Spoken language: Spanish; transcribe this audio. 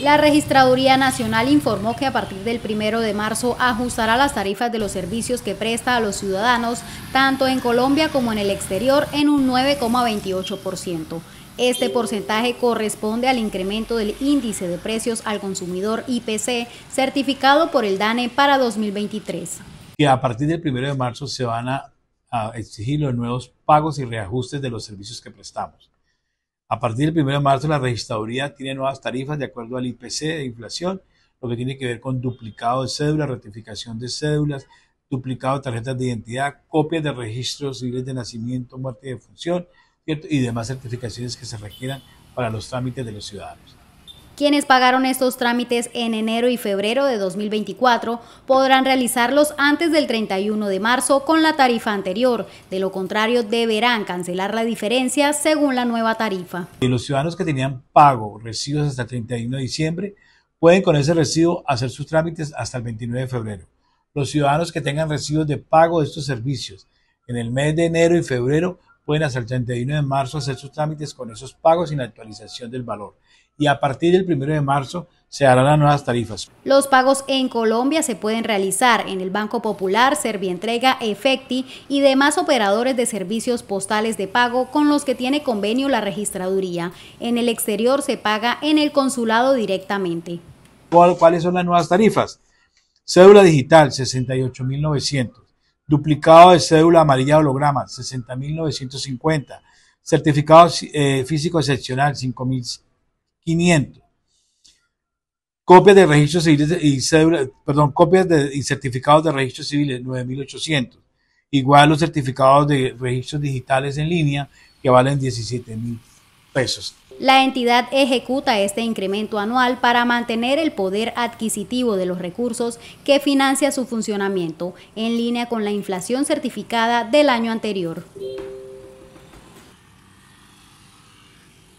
La Registraduría Nacional informó que a partir del 1 de marzo ajustará las tarifas de los servicios que presta a los ciudadanos, tanto en Colombia como en el exterior, en un 9,28%. Este porcentaje corresponde al incremento del índice de precios al consumidor IPC certificado por el DANE para 2023. Y a partir del 1 de marzo se van a, a exigir los nuevos pagos y reajustes de los servicios que prestamos. A partir del 1 de marzo, la registraduría tiene nuevas tarifas de acuerdo al IPC de inflación, lo que tiene que ver con duplicado de cédula, ratificación de cédulas, duplicado de tarjetas de identidad, copias de registros civiles de nacimiento, muerte y defunción, y demás certificaciones que se requieran para los trámites de los ciudadanos. Quienes pagaron estos trámites en enero y febrero de 2024 podrán realizarlos antes del 31 de marzo con la tarifa anterior. De lo contrario, deberán cancelar la diferencia según la nueva tarifa. los ciudadanos que tenían pago recibos hasta el 31 de diciembre pueden con ese recibo hacer sus trámites hasta el 29 de febrero. Los ciudadanos que tengan recibos de pago de estos servicios en el mes de enero y febrero pueden hasta el 31 de marzo hacer sus trámites con esos pagos sin actualización del valor. Y a partir del 1 de marzo se harán las nuevas tarifas. Los pagos en Colombia se pueden realizar en el Banco Popular, Servientrega, Efecti y demás operadores de servicios postales de pago con los que tiene convenio la registraduría. En el exterior se paga en el consulado directamente. ¿Cuáles son las nuevas tarifas? Cédula digital 68.900, Duplicado de cédula amarilla holograma, 60.950. Certificado eh, físico excepcional, 5.500. Copias de registros civiles y perdón, copias de, y certificados de registros civiles, 9.800. Igual los certificados de registros digitales en línea, que valen 17.000. La entidad ejecuta este incremento anual para mantener el poder adquisitivo de los recursos que financia su funcionamiento, en línea con la inflación certificada del año anterior.